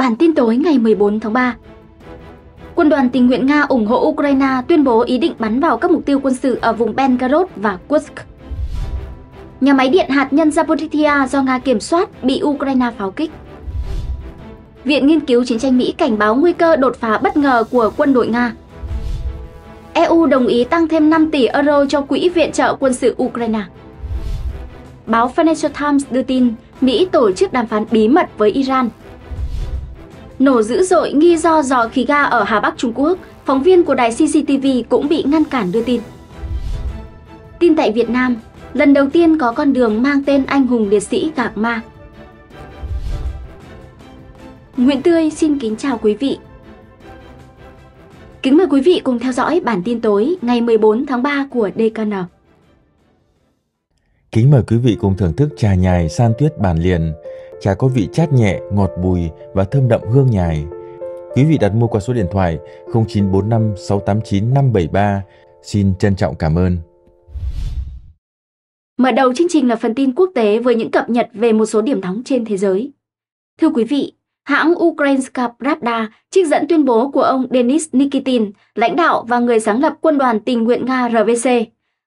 Bản tin tối ngày 14 tháng 3 Quân đoàn tình nguyện Nga ủng hộ Ukraine tuyên bố ý định bắn vào các mục tiêu quân sự ở vùng Belgorod và Kursk. Nhà máy điện hạt nhân Zaporizhia do Nga kiểm soát bị Ukraine pháo kích. Viện Nghiên cứu Chiến tranh Mỹ cảnh báo nguy cơ đột phá bất ngờ của quân đội Nga. EU đồng ý tăng thêm 5 tỷ euro cho quỹ viện trợ quân sự Ukraine. Báo Financial Times đưa tin Mỹ tổ chức đàm phán bí mật với Iran Nổ dữ dội nghi do dò khí ga ở Hà Bắc Trung Quốc, phóng viên của đài CCTV cũng bị ngăn cản đưa tin. Tin tại Việt Nam, lần đầu tiên có con đường mang tên anh hùng liệt sĩ Gạc Ma. Nguyễn Tươi xin kính chào quý vị. Kính mời quý vị cùng theo dõi bản tin tối ngày 14 tháng 3 của DKN. Kính mời quý vị cùng thưởng thức trà nhài san tuyết bản liền, trà có vị chát nhẹ, ngọt bùi và thơm đậm hương nhài. Quý vị đặt mua qua số điện thoại 0945 689 573. Xin trân trọng cảm ơn. Mở đầu chương trình là phần tin quốc tế với những cập nhật về một số điểm nóng trên thế giới. Thưa quý vị, hãng Ukrainska Pravda trích dẫn tuyên bố của ông Denis Nikitin, lãnh đạo và người sáng lập quân đoàn tình nguyện Nga RVC,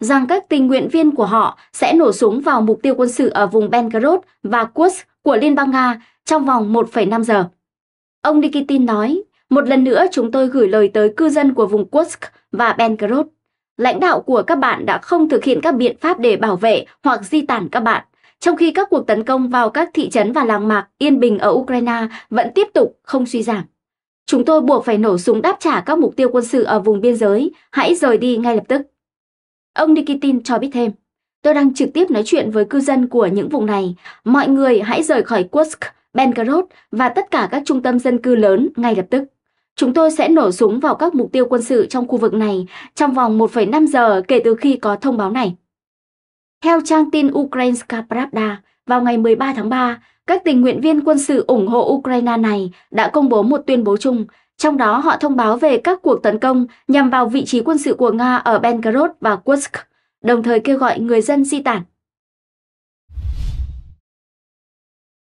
rằng các tình nguyện viên của họ sẽ nổ súng vào mục tiêu quân sự ở vùng Belgorod và Kursk của Liên bang Nga trong vòng 1,5 giờ. Ông Nikitin nói, một lần nữa chúng tôi gửi lời tới cư dân của vùng Kursk và Belgorod. Lãnh đạo của các bạn đã không thực hiện các biện pháp để bảo vệ hoặc di tản các bạn, trong khi các cuộc tấn công vào các thị trấn và làng mạc yên bình ở Ukraine vẫn tiếp tục không suy giảm. Chúng tôi buộc phải nổ súng đáp trả các mục tiêu quân sự ở vùng biên giới, hãy rời đi ngay lập tức. Ông Nikitin cho biết thêm. Tôi đang trực tiếp nói chuyện với cư dân của những vùng này. Mọi người hãy rời khỏi Kursk, Belgorod và tất cả các trung tâm dân cư lớn ngay lập tức. Chúng tôi sẽ nổ súng vào các mục tiêu quân sự trong khu vực này trong vòng 1,5 giờ kể từ khi có thông báo này. Theo trang tin Ukrainska Pravda, vào ngày 13 tháng 3, các tình nguyện viên quân sự ủng hộ Ukraine này đã công bố một tuyên bố chung, trong đó họ thông báo về các cuộc tấn công nhằm vào vị trí quân sự của Nga ở Belgorod và Kursk, đồng thời kêu gọi người dân di tản.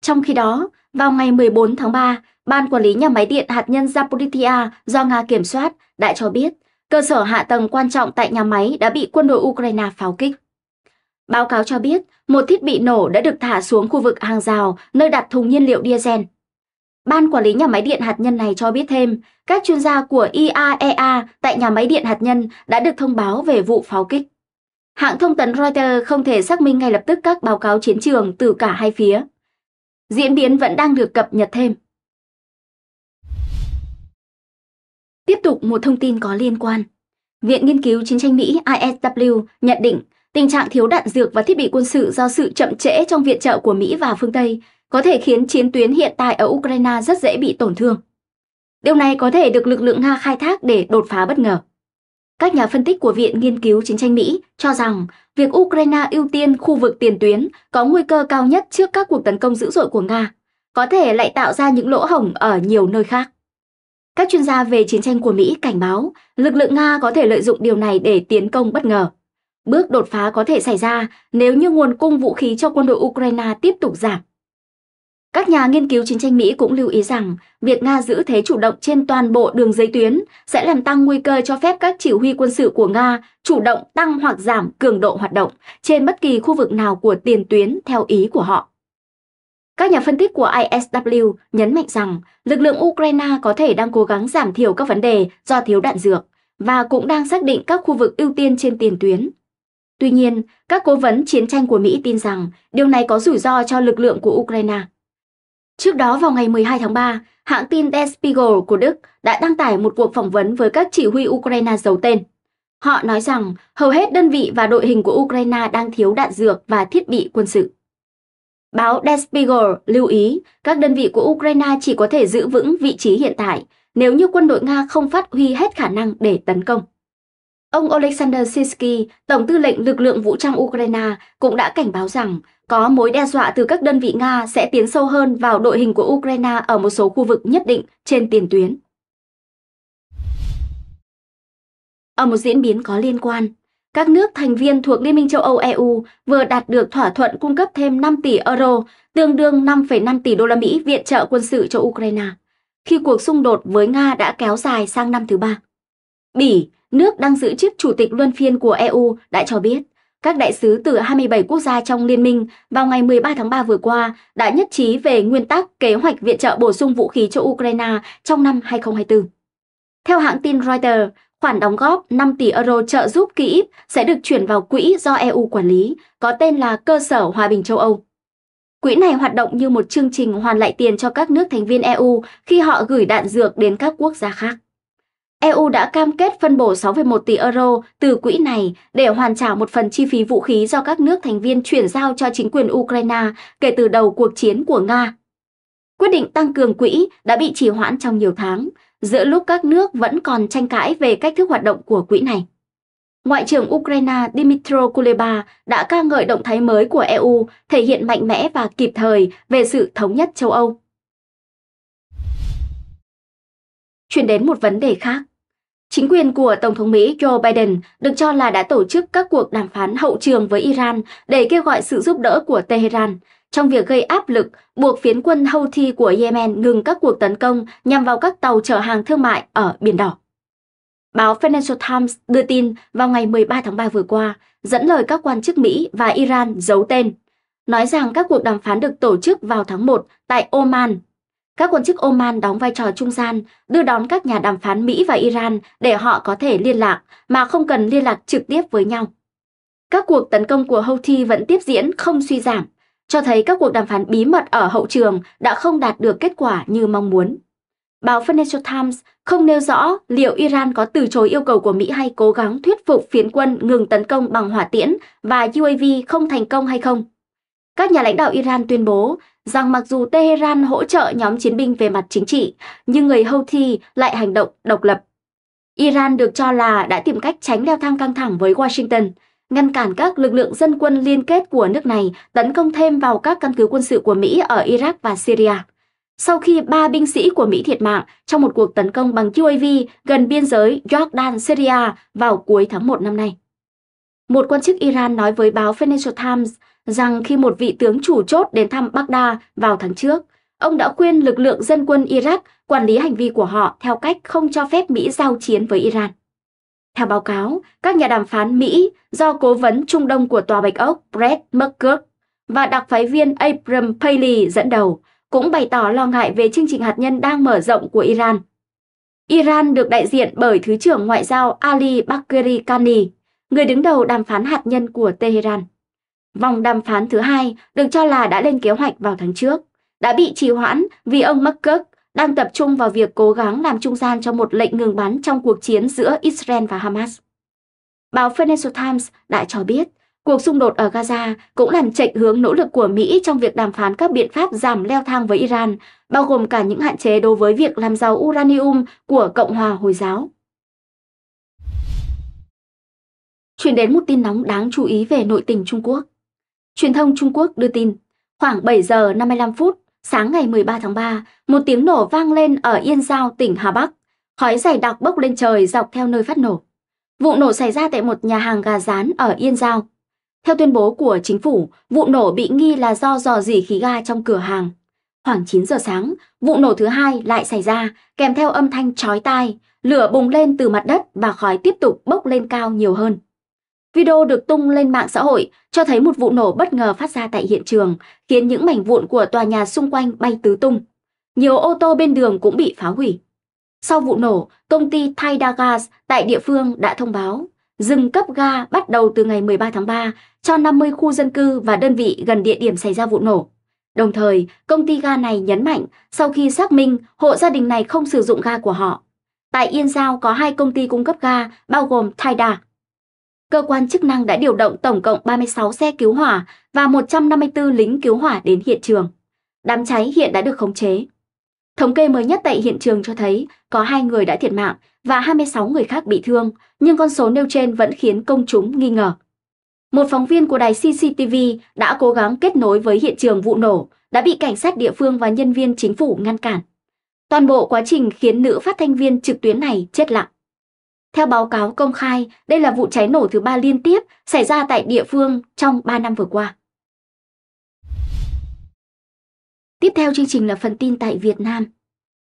Trong khi đó, vào ngày 14 tháng 3, Ban Quản lý Nhà máy điện hạt nhân Zaporizhia do Nga kiểm soát đã cho biết cơ sở hạ tầng quan trọng tại nhà máy đã bị quân đội Ukraine pháo kích. Báo cáo cho biết một thiết bị nổ đã được thả xuống khu vực hàng rào nơi đặt thùng nhiên liệu diesel. Ban Quản lý Nhà máy điện hạt nhân này cho biết thêm, các chuyên gia của IAEA e tại nhà máy điện hạt nhân đã được thông báo về vụ pháo kích. Hãng thông tấn Reuters không thể xác minh ngay lập tức các báo cáo chiến trường từ cả hai phía. Diễn biến vẫn đang được cập nhật thêm. Tiếp tục một thông tin có liên quan. Viện Nghiên cứu Chiến tranh Mỹ ISW nhận định tình trạng thiếu đạn dược và thiết bị quân sự do sự chậm trễ trong viện trợ của Mỹ và phương Tây có thể khiến chiến tuyến hiện tại ở Ukraine rất dễ bị tổn thương. Điều này có thể được lực lượng Nga khai thác để đột phá bất ngờ. Các nhà phân tích của Viện Nghiên cứu Chiến tranh Mỹ cho rằng việc Ukraine ưu tiên khu vực tiền tuyến có nguy cơ cao nhất trước các cuộc tấn công dữ dội của Nga, có thể lại tạo ra những lỗ hổng ở nhiều nơi khác. Các chuyên gia về chiến tranh của Mỹ cảnh báo lực lượng Nga có thể lợi dụng điều này để tiến công bất ngờ. Bước đột phá có thể xảy ra nếu như nguồn cung vũ khí cho quân đội Ukraine tiếp tục giảm các nhà nghiên cứu chiến tranh Mỹ cũng lưu ý rằng việc Nga giữ thế chủ động trên toàn bộ đường dây tuyến sẽ làm tăng nguy cơ cho phép các chỉ huy quân sự của Nga chủ động tăng hoặc giảm cường độ hoạt động trên bất kỳ khu vực nào của tiền tuyến theo ý của họ. Các nhà phân tích của ISW nhấn mạnh rằng lực lượng Ukraine có thể đang cố gắng giảm thiểu các vấn đề do thiếu đạn dược và cũng đang xác định các khu vực ưu tiên trên tiền tuyến. Tuy nhiên, các cố vấn chiến tranh của Mỹ tin rằng điều này có rủi ro cho lực lượng của Ukraine. Trước đó vào ngày 12 tháng 3, hãng tin Der Spiegel của Đức đã đăng tải một cuộc phỏng vấn với các chỉ huy Ukraine giấu tên. Họ nói rằng hầu hết đơn vị và đội hình của Ukraine đang thiếu đạn dược và thiết bị quân sự. Báo Der Spiegel lưu ý các đơn vị của Ukraine chỉ có thể giữ vững vị trí hiện tại nếu như quân đội Nga không phát huy hết khả năng để tấn công. Ông Oleksandr Sinsky, Tổng tư lệnh lực lượng vũ trang Ukraine, cũng đã cảnh báo rằng có mối đe dọa từ các đơn vị Nga sẽ tiến sâu hơn vào đội hình của Ukraine ở một số khu vực nhất định trên tiền tuyến. Ở một diễn biến có liên quan, các nước thành viên thuộc Liên minh châu Âu EU vừa đạt được thỏa thuận cung cấp thêm 5 tỷ euro, tương đương 5,5 tỷ đô la Mỹ viện trợ quân sự cho Ukraine, khi cuộc xung đột với Nga đã kéo dài sang năm thứ ba. Bỉ, nước đang giữ chức chủ tịch luân phiên của EU, đã cho biết các đại sứ từ 27 quốc gia trong liên minh vào ngày 13 tháng 3 vừa qua đã nhất trí về nguyên tắc kế hoạch viện trợ bổ sung vũ khí cho Ukraine trong năm 2024. Theo hãng tin Reuters, khoản đóng góp 5 tỷ euro trợ giúp Kyiv sẽ được chuyển vào quỹ do EU quản lý, có tên là Cơ sở Hòa bình châu Âu. Quỹ này hoạt động như một chương trình hoàn lại tiền cho các nước thành viên EU khi họ gửi đạn dược đến các quốc gia khác. EU đã cam kết phân bổ 6,1 tỷ euro từ quỹ này để hoàn trả một phần chi phí vũ khí do các nước thành viên chuyển giao cho chính quyền Ukraine kể từ đầu cuộc chiến của Nga. Quyết định tăng cường quỹ đã bị trì hoãn trong nhiều tháng, giữa lúc các nước vẫn còn tranh cãi về cách thức hoạt động của quỹ này. Ngoại trưởng Ukraine Dmytro Kuleba đã ca ngợi động thái mới của EU thể hiện mạnh mẽ và kịp thời về sự thống nhất châu Âu. Chuyển đến một vấn đề khác. Chính quyền của Tổng thống Mỹ Joe Biden được cho là đã tổ chức các cuộc đàm phán hậu trường với Iran để kêu gọi sự giúp đỡ của Tehran trong việc gây áp lực buộc phiến quân Houthi của Yemen ngừng các cuộc tấn công nhằm vào các tàu chở hàng thương mại ở Biển Đỏ. Báo Financial Times đưa tin vào ngày 13 tháng 3 vừa qua, dẫn lời các quan chức Mỹ và Iran giấu tên, nói rằng các cuộc đàm phán được tổ chức vào tháng 1 tại Oman, các quan chức Oman đóng vai trò trung gian, đưa đón các nhà đàm phán Mỹ và Iran để họ có thể liên lạc mà không cần liên lạc trực tiếp với nhau. Các cuộc tấn công của Houthi vẫn tiếp diễn không suy giảm, cho thấy các cuộc đàm phán bí mật ở hậu trường đã không đạt được kết quả như mong muốn. Báo Financial Times không nêu rõ liệu Iran có từ chối yêu cầu của Mỹ hay cố gắng thuyết phục phiến quân ngừng tấn công bằng hỏa tiễn và UAV không thành công hay không. Các nhà lãnh đạo Iran tuyên bố rằng mặc dù Tehran hỗ trợ nhóm chiến binh về mặt chính trị, nhưng người Houthi lại hành động độc lập. Iran được cho là đã tìm cách tránh leo thang căng thẳng với Washington, ngăn cản các lực lượng dân quân liên kết của nước này tấn công thêm vào các căn cứ quân sự của Mỹ ở Iraq và Syria. Sau khi ba binh sĩ của Mỹ thiệt mạng trong một cuộc tấn công bằng UAV gần biên giới Jordan, Syria vào cuối tháng 1 năm nay. Một quan chức Iran nói với báo Financial Times rằng khi một vị tướng chủ chốt đến thăm Baghdad vào tháng trước, ông đã khuyên lực lượng dân quân Iraq quản lý hành vi của họ theo cách không cho phép Mỹ giao chiến với Iran. Theo báo cáo, các nhà đàm phán Mỹ do cố vấn Trung Đông của Tòa Bạch Ốc Brett McGurk và đặc phái viên Abram Paley dẫn đầu cũng bày tỏ lo ngại về chương trình hạt nhân đang mở rộng của Iran. Iran được đại diện bởi Thứ trưởng Ngoại giao Ali Bakeri Kani, người đứng đầu đàm phán hạt nhân của Tehran. Vòng đàm phán thứ hai được cho là đã lên kế hoạch vào tháng trước, đã bị trì hoãn vì ông McCurk đang tập trung vào việc cố gắng làm trung gian cho một lệnh ngừng bắn trong cuộc chiến giữa Israel và Hamas. Báo Financial Times đã cho biết, cuộc xung đột ở Gaza cũng làm chệch hướng nỗ lực của Mỹ trong việc đàm phán các biện pháp giảm leo thang với Iran, bao gồm cả những hạn chế đối với việc làm giàu uranium của Cộng hòa Hồi giáo. Chuyển đến một tin nóng đáng chú ý về nội tình Trung Quốc. Truyền thông Trung Quốc đưa tin, khoảng 7 giờ 55 phút sáng ngày 13 tháng 3, một tiếng nổ vang lên ở Yên Giao, tỉnh Hà Bắc. Khói dày đặc bốc lên trời dọc theo nơi phát nổ. Vụ nổ xảy ra tại một nhà hàng gà rán ở Yên Giao. Theo tuyên bố của chính phủ, vụ nổ bị nghi là do dò dỉ khí ga trong cửa hàng. Khoảng 9 giờ sáng, vụ nổ thứ hai lại xảy ra, kèm theo âm thanh chói tai, lửa bùng lên từ mặt đất và khói tiếp tục bốc lên cao nhiều hơn. Video được tung lên mạng xã hội cho thấy một vụ nổ bất ngờ phát ra tại hiện trường, khiến những mảnh vụn của tòa nhà xung quanh bay tứ tung. Nhiều ô tô bên đường cũng bị phá hủy. Sau vụ nổ, công ty Taida Gas tại địa phương đã thông báo dừng cấp ga bắt đầu từ ngày 13 tháng 3 cho 50 khu dân cư và đơn vị gần địa điểm xảy ra vụ nổ. Đồng thời, công ty ga này nhấn mạnh sau khi xác minh, hộ gia đình này không sử dụng ga của họ. Tại Yên Giao có hai công ty cung cấp ga, bao gồm Taida cơ quan chức năng đã điều động tổng cộng 36 xe cứu hỏa và 154 lính cứu hỏa đến hiện trường. Đám cháy hiện đã được khống chế. Thống kê mới nhất tại hiện trường cho thấy có hai người đã thiệt mạng và 26 người khác bị thương, nhưng con số nêu trên vẫn khiến công chúng nghi ngờ. Một phóng viên của đài CCTV đã cố gắng kết nối với hiện trường vụ nổ, đã bị cảnh sát địa phương và nhân viên chính phủ ngăn cản. Toàn bộ quá trình khiến nữ phát thanh viên trực tuyến này chết lặng. Theo báo cáo công khai, đây là vụ cháy nổ thứ ba liên tiếp xảy ra tại địa phương trong 3 năm vừa qua. Tiếp theo chương trình là phần tin tại Việt Nam.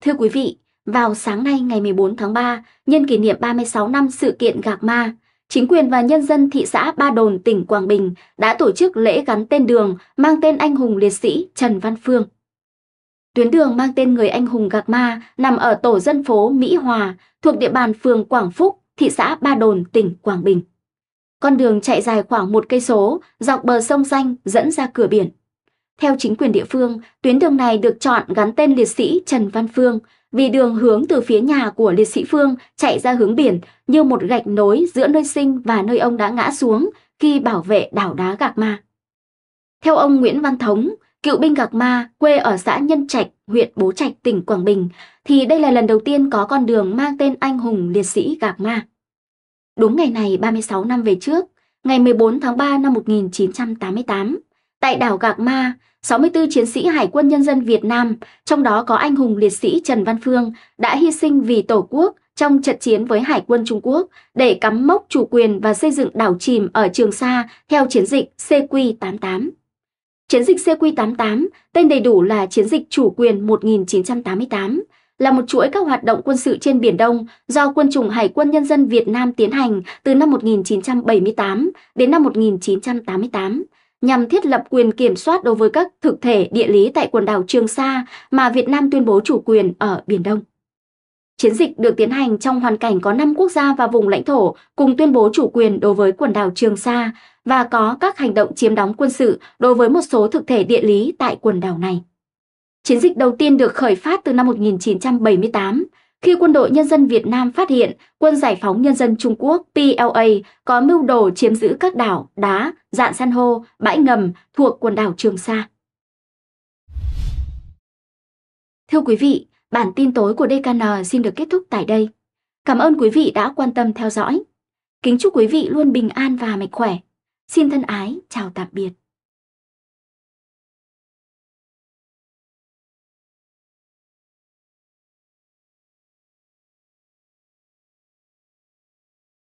Thưa quý vị, vào sáng nay ngày 14 tháng 3, nhân kỷ niệm 36 năm sự kiện Gạc Ma, chính quyền và nhân dân thị xã Ba Đồn, tỉnh Quảng Bình đã tổ chức lễ gắn tên đường mang tên anh hùng liệt sĩ Trần Văn Phương. Tuyến đường mang tên người anh hùng Gạc Ma nằm ở tổ dân phố Mỹ Hòa, thuộc địa bàn phường Quảng Phúc, thị xã Ba Đồn, tỉnh Quảng Bình. Con đường chạy dài khoảng một cây số, dọc bờ sông Danh dẫn ra cửa biển. Theo chính quyền địa phương, tuyến đường này được chọn gắn tên liệt sĩ Trần Văn Phương vì đường hướng từ phía nhà của liệt sĩ Phương chạy ra hướng biển như một gạch nối giữa nơi sinh và nơi ông đã ngã xuống khi bảo vệ đảo đá Gạc Ma. Theo ông Nguyễn Văn Thống, cựu binh Gạc Ma quê ở xã Nhân Trạch, huyện Bố Trạch, tỉnh Quảng Bình, thì đây là lần đầu tiên có con đường mang tên anh hùng liệt sĩ Gạc Ma. Đúng ngày này 36 năm về trước, ngày 14 tháng 3 năm 1988, tại đảo Gạc Ma, 64 chiến sĩ Hải quân Nhân dân Việt Nam, trong đó có anh hùng liệt sĩ Trần Văn Phương, đã hy sinh vì Tổ quốc trong trận chiến với Hải quân Trung Quốc để cắm mốc chủ quyền và xây dựng đảo chìm ở Trường Sa theo chiến dịch CQ88. Chiến dịch CQ88, tên đầy đủ là Chiến dịch Chủ quyền 1988, là một chuỗi các hoạt động quân sự trên Biển Đông do quân chủng Hải quân Nhân dân Việt Nam tiến hành từ năm 1978 đến năm 1988 nhằm thiết lập quyền kiểm soát đối với các thực thể địa lý tại quần đảo Trường Sa mà Việt Nam tuyên bố chủ quyền ở Biển Đông. Chiến dịch được tiến hành trong hoàn cảnh có 5 quốc gia và vùng lãnh thổ cùng tuyên bố chủ quyền đối với quần đảo Trường Sa và có các hành động chiếm đóng quân sự đối với một số thực thể địa lý tại quần đảo này. Chiến dịch đầu tiên được khởi phát từ năm 1978 khi quân đội nhân dân Việt Nam phát hiện quân giải phóng nhân dân Trung Quốc PLA có mưu đồ chiếm giữ các đảo, đá, dạn san hô, bãi ngầm thuộc quần đảo Trường Sa. Thưa quý vị, Bản tin tối của DKN xin được kết thúc tại đây. Cảm ơn quý vị đã quan tâm theo dõi. Kính chúc quý vị luôn bình an và mạnh khỏe. Xin thân ái, chào tạm biệt.